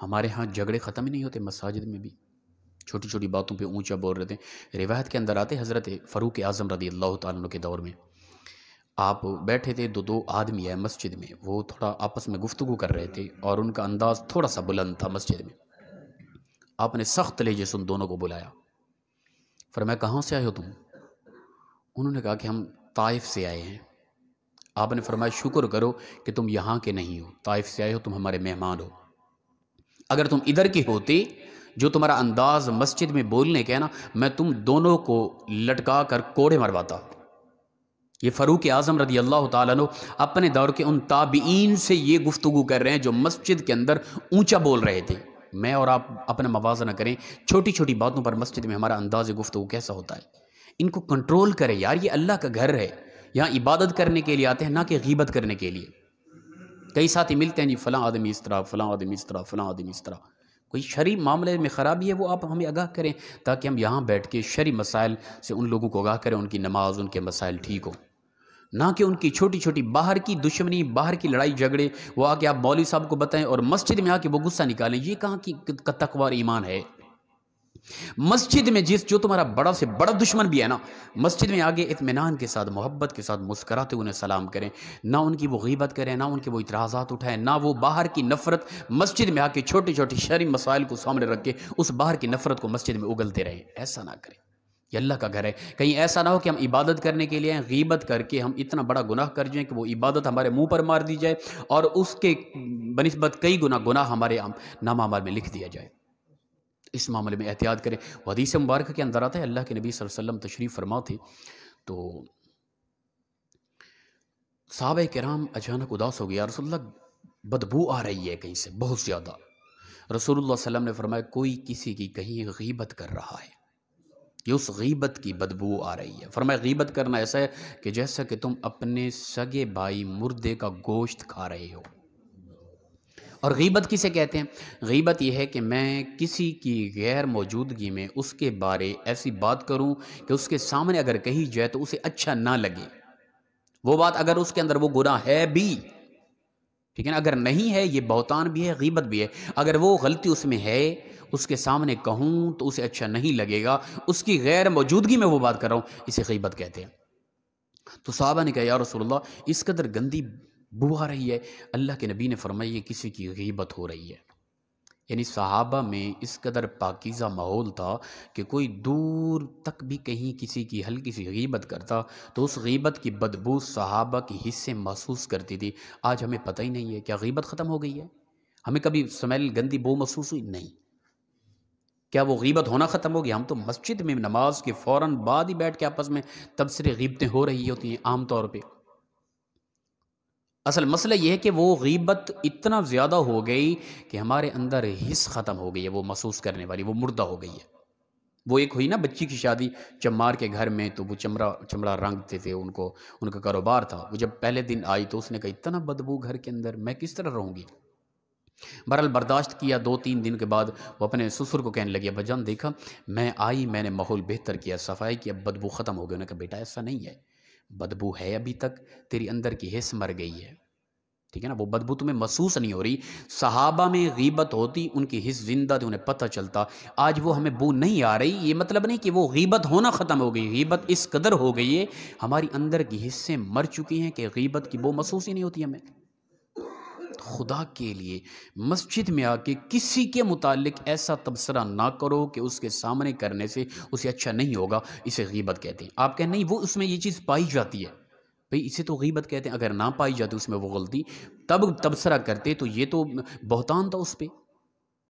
हमारे यहाँ झगड़े ख़त्म ही नहीं होते मसाजिद में भी छोटी छोटी बातों पे ऊंचा बोल रहे थे रिवायत के अंदर आते हज़रत फ़रूक आज़म रदी अल्लाह तु के दौर में आप बैठे थे दो तो दो आदमी है मस्जिद में वो थोड़ा आपस में गुफ्तु कर रहे थे और उनका अंदाज़ थोड़ा सा बुलंद था मस्जिद में आपने सख्त लहजे से उन दोनों को बुलाया फिर मैं कहाँ से आए हो तुम उन्होंने कहा कि हम ताइफ से आए हैं आपने फरमाया शुक्र करो कि तुम यहाँ के नहीं हो ताइफ से आए हो तुम हमारे मेहमान हो अगर तुम इधर के होते जो तुम्हारा अंदाज मस्जिद में बोलने का है ना मैं तुम दोनों को लटका कर कोड़े मरवाता ये फ़रूक आज़म रदी अल्लाह तु अपने दौर के उन ताबीन से ये गुफ्तु कर रहे हैं जो मस्जिद के अंदर ऊंचा बोल रहे थे मैं और आप अपना मवाजना करें छोटी छोटी बातों पर मस्जिद में हमारा अंदाज गुफ्तु कैसा होता है इनको कंट्रोल करें यार ये अल्लाह का घर है यहाँ इबादत करने के लिए आते हैं ना कि गीबत करने के लिए कई साथी मिलते हैं जी फ़लाँ आदमी इस तरह फ़लाँ आदमी इस तरह फ़लाँ आदमी इस तरह कोई शरी मामले में ख़राबी है वो आप हमें आगाह करें ताकि हम यहाँ बैठ के शरी मसाइल से उन लोगों को आगाह करें उनकी नमाज उनके मसाइल ठीक हो ना कि उनकी छोटी छोटी बाहर की दुश्मनी बाहर की लड़ाई झगड़े वो आके आप मौली साहब को बताएं और मस्जिद में आके वो गुस्सा निकालें ये कहाँ की तकवार ईमान है मस्जिद में जिस जो तुम्हारा बड़ा से बड़ा दुश्मन भी है ना मस्जिद में आगे इतमान के साथ मोहब्बत के साथ मुस्कराते उन्हें सलाम करें ना उनकी वो गीबत करें ना उनके वो इतराज़ा उठाएं ना वो बाहर की नफरत मस्जिद में आके छोटे छोटे शहरी मसाइल को सामने रख के उस बाहर की नफरत को मस्जिद में उगलते रहें ऐसा ना करें ये अल्लाह का घर है कहीं ऐसा ना हो कि हम इबादत करने के लिए आए गीबत करके हम इतना बड़ा गुनाह कर जाएं कि वो इबादत हमारे मुंह पर मार दी जाए और उसके बनस्बत कई गुना गुनाह हमारे नाम में लिख दिया जाए इस मामले में एहतियात करें वदीस मुबारक के अंदर आता है अल्लाह के नबी वसल्लम तशरीफ़ फरमा थे तो साहब कराम अचानक उदास हो गया रसोल्ला बदबू आ रही है कहीं से बहुत ज़्यादा रसोल्ला वसम ने फरमाया कोई किसी की कहीं गीबत कर रहा है ये उस गीबत की बदबू आ रही है फरमाया गीबत करना ऐसा है कि जैसा कि तुम अपने सगे भाई मुर्दे का गोश्त खा रहे हो और गीबत किसे कहते हैं गीबत यह है कि मैं किसी की गैर मौजूदगी में उसके बारे ऐसी बात करूं कि उसके सामने अगर कही जाए तो उसे अच्छा ना लगे वो बात अगर उसके अंदर वो गुना है भी ठीक है ना अगर नहीं है ये बहुतान भी है गीबत भी है अगर वो गलती उसमें है उसके सामने कहूँ तो उसे अच्छा नहीं लगेगा उसकी गैर मौजूदगी में वो बात कर रहा हूँ इसे गीबत कहते हैं तो साहबा ने कहा यार रसोल्ला इस कदर गंदी बुआ रही है अल्लाह के नबी ने फरमाया किसी की गीबत हो रही है यानी सहाबा में इस कदर पाकिज़ा माहौल था कि कोई दूर तक भी कहीं किसी की हल्की सी गीबत करता तो उस गीबत की बदबू सहाबा के हिस्से महसूस करती थी आज हमें पता ही नहीं है क्या गीबत ख़त्म हो गई है हमें कभी स्मेल गंदी बो महसूस हुई नहीं क्या वो गीबत होना ख़त्म हो गया हम तो मस्जिद में नमाज के फ़ौर बाद ही बैठ के आपस में तबसरे गीबतें हो रही होती हैं आम तौर पर असल मसला यह है कि वो गीबत इतना ज़्यादा हो गई कि हमारे अंदर हिस्स ख़त्म हो गई है वो महसूस करने वाली वो मुर्दा हो गई है वो एक हुई ना बच्ची की शादी चम्मार के घर में तो वो चमड़ा चमड़ा रंगते थे उनको उनका कारोबार था वो जब पहले दिन आई तो उसने कहा इतना बदबू घर के अंदर मैं किस तरह रहूँगी बहरहाल बर्दाश्त किया दो तीन दिन के बाद वो अपने ससुर को कहने लगी भजान देखा मैं आई मैंने माहौल बेहतर किया सफाई किया बदबू ख़त्म हो गया उन्होंने कहा बेटा ऐसा नहीं है बदबू है अभी तक तेरी अंदर की हिस्स मर गई है ठीक है ना वो बदबू तुम्हें महसूस नहीं हो रही सहाबा में गीबत होती उनकी हिस्स जिंदा थी उन्हें पता चलता आज वो हमें बू नहीं आ रही ये मतलब नहीं कि वो गीबत होना ख़त्म हो गई गीबत इस कदर हो गई है हमारी अंदर की हिस्से मर चुकी हैं कि गीबत की वो महसूस ही नहीं होती हमें खुदा के लिए मस्जिद में आके किसी के मुतालिक ऐसा तबसरा ना करो कि उसके सामने करने से उसे अच्छा नहीं होगा इसे गीबत कहते हैं आप कहें नहीं वो उसमें ये चीज़ पाई जाती है भाई इसे तो गीबत कहते हैं अगर ना पाई जाती उसमें वो गलती तब तबसरा करते तो ये तो बहुतान था उस पर